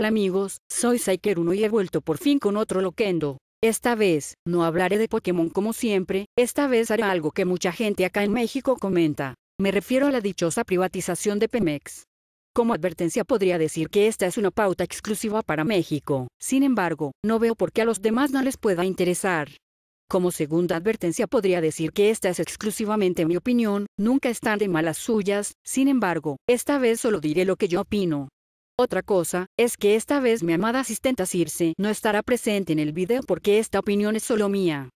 Hola amigos, soy Saiker1 y he vuelto por fin con otro loquendo. Esta vez, no hablaré de Pokémon como siempre, esta vez haré algo que mucha gente acá en México comenta. Me refiero a la dichosa privatización de Pemex. Como advertencia podría decir que esta es una pauta exclusiva para México, sin embargo, no veo por qué a los demás no les pueda interesar. Como segunda advertencia podría decir que esta es exclusivamente mi opinión, nunca están de malas suyas, sin embargo, esta vez solo diré lo que yo opino. Otra cosa, es que esta vez mi amada asistenta Circe no estará presente en el video porque esta opinión es solo mía.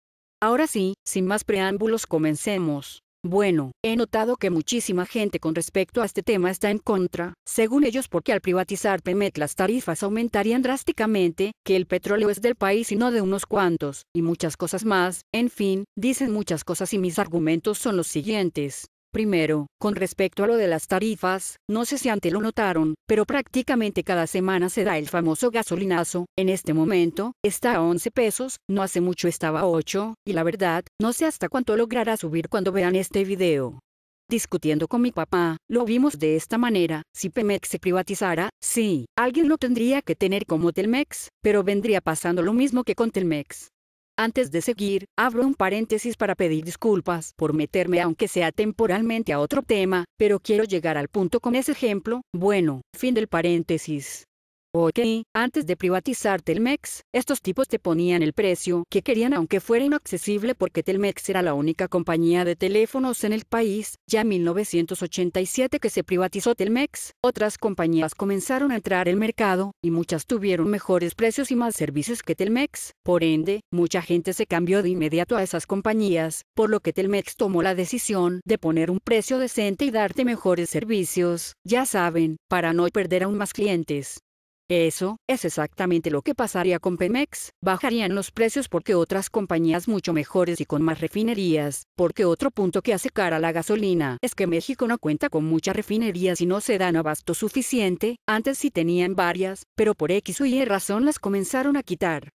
Ahora sí, sin más preámbulos comencemos. Bueno, he notado que muchísima gente con respecto a este tema está en contra, según ellos porque al privatizar Pemet las tarifas aumentarían drásticamente, que el petróleo es del país y no de unos cuantos, y muchas cosas más, en fin, dicen muchas cosas y mis argumentos son los siguientes. Primero, con respecto a lo de las tarifas, no sé si antes lo notaron, pero prácticamente cada semana se da el famoso gasolinazo, en este momento, está a 11 pesos, no hace mucho estaba a 8, y la verdad, no sé hasta cuánto logrará subir cuando vean este video. Discutiendo con mi papá, lo vimos de esta manera, si Pemex se privatizara, sí, alguien lo tendría que tener como Telmex, pero vendría pasando lo mismo que con Telmex. Antes de seguir, abro un paréntesis para pedir disculpas por meterme aunque sea temporalmente a otro tema, pero quiero llegar al punto con ese ejemplo, bueno, fin del paréntesis. Ok, antes de privatizar Telmex, estos tipos te ponían el precio que querían aunque fuera inaccesible porque Telmex era la única compañía de teléfonos en el país. Ya en 1987 que se privatizó Telmex, otras compañías comenzaron a entrar al mercado y muchas tuvieron mejores precios y más servicios que Telmex. Por ende, mucha gente se cambió de inmediato a esas compañías, por lo que Telmex tomó la decisión de poner un precio decente y darte mejores servicios. Ya saben, para no perder aún más clientes. Eso es exactamente lo que pasaría con Pemex. Bajarían los precios porque otras compañías mucho mejores y con más refinerías, porque otro punto que hace cara a la gasolina es que México no cuenta con muchas refinerías y no se dan abasto suficiente, antes sí tenían varias, pero por X o Y razón las comenzaron a quitar.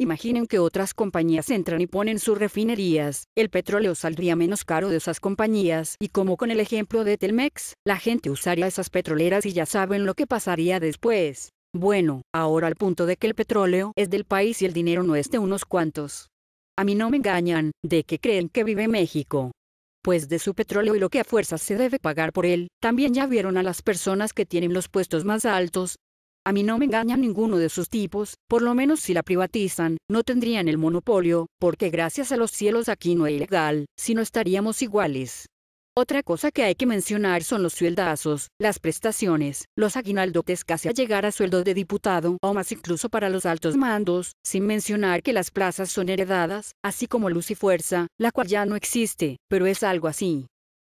Imaginen que otras compañías entran y ponen sus refinerías, el petróleo saldría menos caro de esas compañías y como con el ejemplo de Telmex, la gente usaría esas petroleras y ya saben lo que pasaría después. Bueno, ahora al punto de que el petróleo es del país y el dinero no es de unos cuantos. A mí no me engañan, ¿de que creen que vive México? Pues de su petróleo y lo que a fuerza se debe pagar por él, también ya vieron a las personas que tienen los puestos más altos, a mí no me engañan ninguno de sus tipos, por lo menos si la privatizan, no tendrían el monopolio, porque gracias a los cielos aquí no es ilegal, si no estaríamos iguales. Otra cosa que hay que mencionar son los sueldazos, las prestaciones, los aguinaldotes casi a llegar a sueldo de diputado o más incluso para los altos mandos, sin mencionar que las plazas son heredadas, así como luz y fuerza, la cual ya no existe, pero es algo así.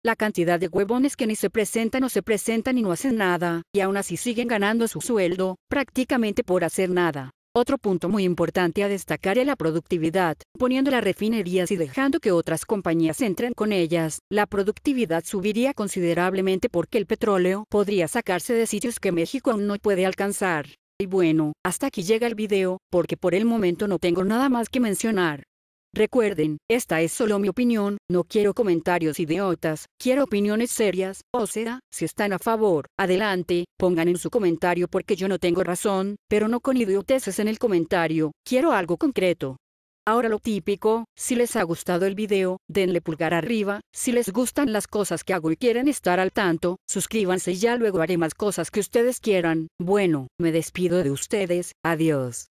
La cantidad de huevones que ni se presentan o se presentan y no hacen nada, y aún así siguen ganando su sueldo, prácticamente por hacer nada. Otro punto muy importante a destacar es la productividad, poniendo las refinerías y dejando que otras compañías entren con ellas, la productividad subiría considerablemente porque el petróleo podría sacarse de sitios que México aún no puede alcanzar. Y bueno, hasta aquí llega el video, porque por el momento no tengo nada más que mencionar. Recuerden, esta es solo mi opinión, no quiero comentarios idiotas, quiero opiniones serias, o sea, si están a favor, adelante, pongan en su comentario porque yo no tengo razón, pero no con idioteces en el comentario, quiero algo concreto. Ahora lo típico, si les ha gustado el video, denle pulgar arriba, si les gustan las cosas que hago y quieren estar al tanto, suscríbanse y ya luego haré más cosas que ustedes quieran. Bueno, me despido de ustedes, adiós.